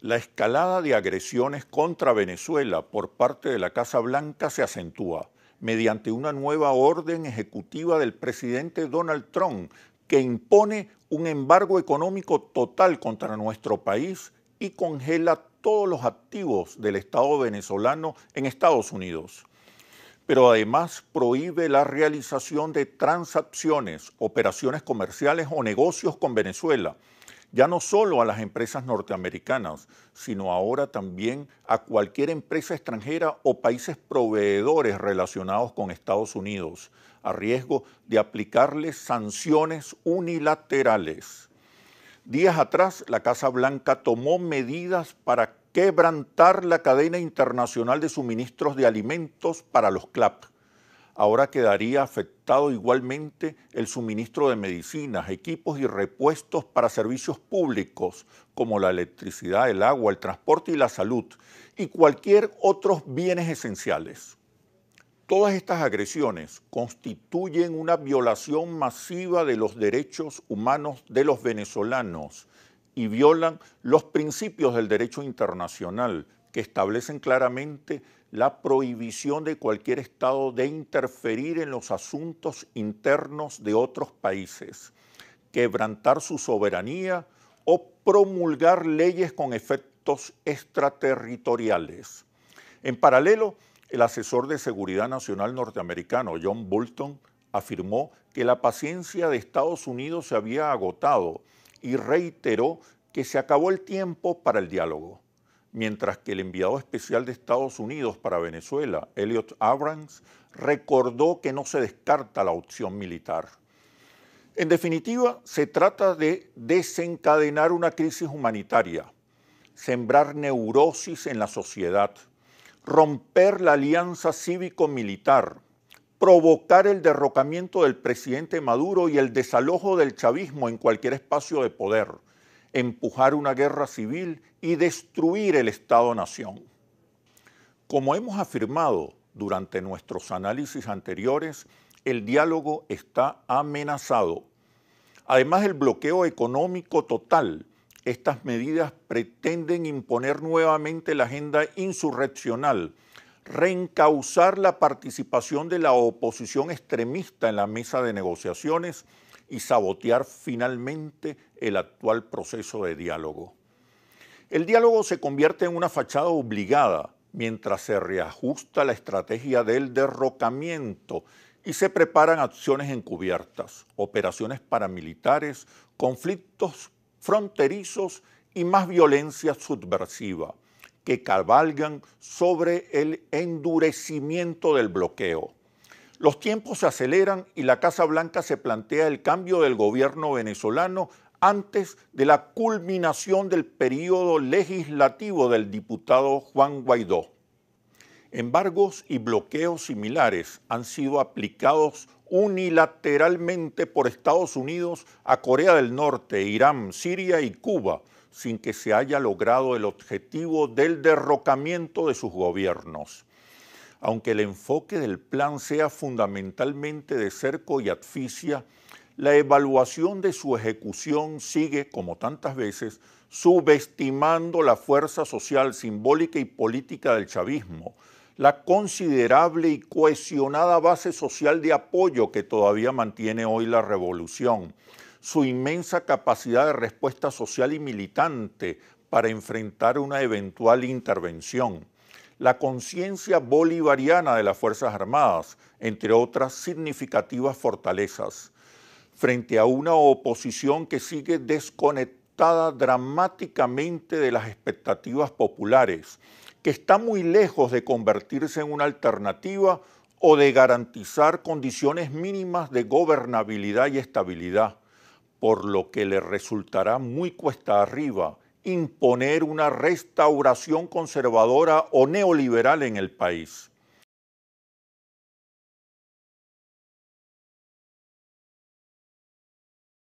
La escalada de agresiones contra Venezuela por parte de la Casa Blanca se acentúa mediante una nueva orden ejecutiva del presidente Donald Trump que impone un embargo económico total contra nuestro país y congela todos los activos del Estado venezolano en Estados Unidos. Pero además prohíbe la realización de transacciones, operaciones comerciales o negocios con Venezuela ya no solo a las empresas norteamericanas, sino ahora también a cualquier empresa extranjera o países proveedores relacionados con Estados Unidos, a riesgo de aplicarles sanciones unilaterales. Días atrás, la Casa Blanca tomó medidas para quebrantar la cadena internacional de suministros de alimentos para los CLAP ahora quedaría afectado igualmente el suministro de medicinas, equipos y repuestos para servicios públicos como la electricidad, el agua, el transporte y la salud y cualquier otros bienes esenciales. Todas estas agresiones constituyen una violación masiva de los derechos humanos de los venezolanos y violan los principios del derecho internacional que establecen claramente la prohibición de cualquier Estado de interferir en los asuntos internos de otros países, quebrantar su soberanía o promulgar leyes con efectos extraterritoriales. En paralelo, el asesor de Seguridad Nacional norteamericano, John Bolton, afirmó que la paciencia de Estados Unidos se había agotado y reiteró que se acabó el tiempo para el diálogo mientras que el enviado especial de Estados Unidos para Venezuela, Elliot Abrams, recordó que no se descarta la opción militar. En definitiva, se trata de desencadenar una crisis humanitaria, sembrar neurosis en la sociedad, romper la alianza cívico-militar, provocar el derrocamiento del presidente Maduro y el desalojo del chavismo en cualquier espacio de poder empujar una guerra civil y destruir el Estado-nación. Como hemos afirmado durante nuestros análisis anteriores, el diálogo está amenazado. Además del bloqueo económico total, estas medidas pretenden imponer nuevamente la agenda insurreccional, reencauzar la participación de la oposición extremista en la mesa de negociaciones y sabotear finalmente el actual proceso de diálogo. El diálogo se convierte en una fachada obligada mientras se reajusta la estrategia del derrocamiento y se preparan acciones encubiertas, operaciones paramilitares, conflictos fronterizos y más violencia subversiva, que cabalgan sobre el endurecimiento del bloqueo. Los tiempos se aceleran y la Casa Blanca se plantea el cambio del gobierno venezolano antes de la culminación del periodo legislativo del diputado Juan Guaidó. Embargos y bloqueos similares han sido aplicados unilateralmente por Estados Unidos a Corea del Norte, Irán, Siria y Cuba, sin que se haya logrado el objetivo del derrocamiento de sus gobiernos aunque el enfoque del plan sea fundamentalmente de cerco y asfixia, la evaluación de su ejecución sigue, como tantas veces, subestimando la fuerza social, simbólica y política del chavismo, la considerable y cohesionada base social de apoyo que todavía mantiene hoy la revolución, su inmensa capacidad de respuesta social y militante para enfrentar una eventual intervención la conciencia bolivariana de las Fuerzas Armadas, entre otras significativas fortalezas, frente a una oposición que sigue desconectada dramáticamente de las expectativas populares, que está muy lejos de convertirse en una alternativa o de garantizar condiciones mínimas de gobernabilidad y estabilidad, por lo que le resultará muy cuesta arriba imponer una restauración conservadora o neoliberal en el país.